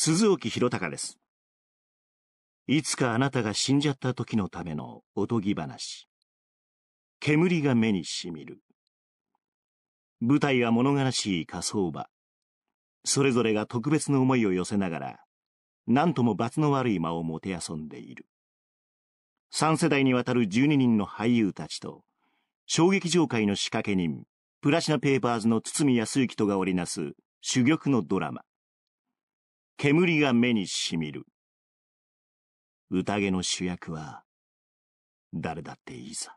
鈴置博隆です。いつかあなたが死んじゃった時のためのおとぎ話。煙が目にしみる。舞台は物悲しい仮想場。それぞれが特別な思いを寄せながら、何とも罰の悪い間をもてあそんでいる。三世代にわたる12人の俳優たちと、衝撃上界の仕掛け人、プラチナペーパーズの堤康之とが織りなす珠玉のドラマ。煙が目にしみる。宴の主役は、誰だっていいさ。